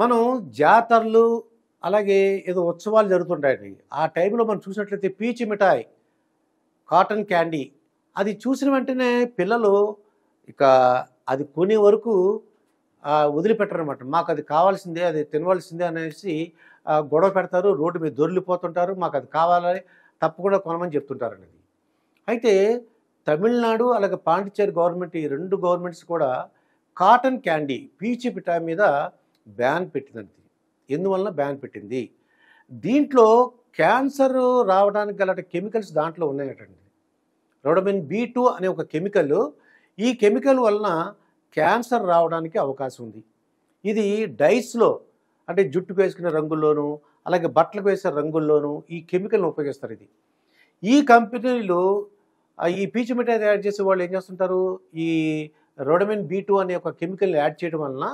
మనం జాతరలు అలాగే ఏదో ఉత్సవాలు జరుగుతుంటాయి ఆ టైంలో మనం చూసినట్లయితే పీచి మిఠాయి కాటన్ క్యాండీ అది చూసిన వెంటనే పిల్లలు ఇక అది కొనే వరకు వదిలిపెట్టరనమాట మాకు అది కావాల్సిందే అది తినవలసిందే అనేసి గొడవ పెడతారు రోడ్డు మీద దొరిలిపోతుంటారు మాకు అది కావాలని తప్పకుండా కొనమని చెప్తుంటారండి అయితే తమిళనాడు అలాగే పాండిచేరి గవర్నమెంట్ ఈ రెండు గవర్నమెంట్స్ కూడా కాటన్ క్యాండీ పీచి పిఠాయి మీద బ్యాన్ పెట్టినది ఎందువలన బ్యాన్ పెట్టింది దీంట్లో క్యాన్సర్ రావడానికి గల కెమికల్స్ దాంట్లో ఉన్నాయటండి రోడమిన్ బి టూ అనే ఒక కెమికల్ ఈ కెమికల్ వలన క్యాన్సర్ రావడానికి అవకాశం ఉంది ఇది డైస్లో అంటే జుట్టుకు వేసుకునే రంగుల్లోనూ అలాగే బట్టలకు వేసే రంగుల్లోనూ ఈ కెమికల్ని ఉపయోగిస్తారు ఇది ఈ కంపెనీలు ఈ పీచు మిఠాయి తయారు చేసే వాళ్ళు ఏం చేస్తుంటారు ఈ రోడమిన్ బీ టూ అనే ఒక కెమికల్ యాడ్ చేయడం వలన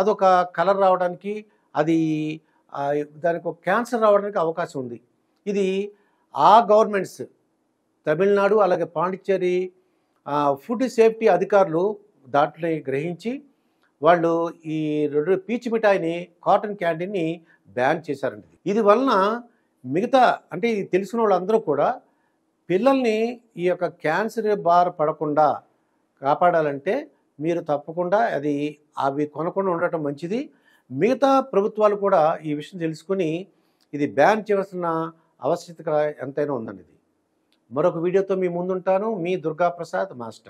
అదొక కలర్ రావడానికి అది దానికి ఒక క్యాన్సర్ రావడానికి అవకాశం ఉంది ఇది ఆ గవర్నమెంట్స్ తమిళనాడు అలాగే పాండిచ్చేరి ఫుడ్ సేఫ్టీ అధికారులు దాంట్లో గ్రహించి వాళ్ళు ఈ రెండు పీచు మిఠాయిని కాటన్ క్యాండీని బ్యాన్ చేశారండి ఇది వలన మిగతా అంటే ఇది తెలిసిన వాళ్ళందరూ కూడా పిల్లల్ని ఈ యొక్క క్యాన్సర్ బార పడకుండా కాపాడాలంటే మీరు తప్పకుండా అది అవి కొనకుండా ఉండటం మంచిది మిగతా ప్రభుత్వాలు కూడా ఈ విషయం తెలుసుకుని ఇది బ్యాన్ చేయవలసిన ఆవశ్యకత ఎంతైనా ఉందండి ఇది మరొక వీడియోతో మీ ముందుంటాను మీ దుర్గా ప్రసాద్ మాస్టర్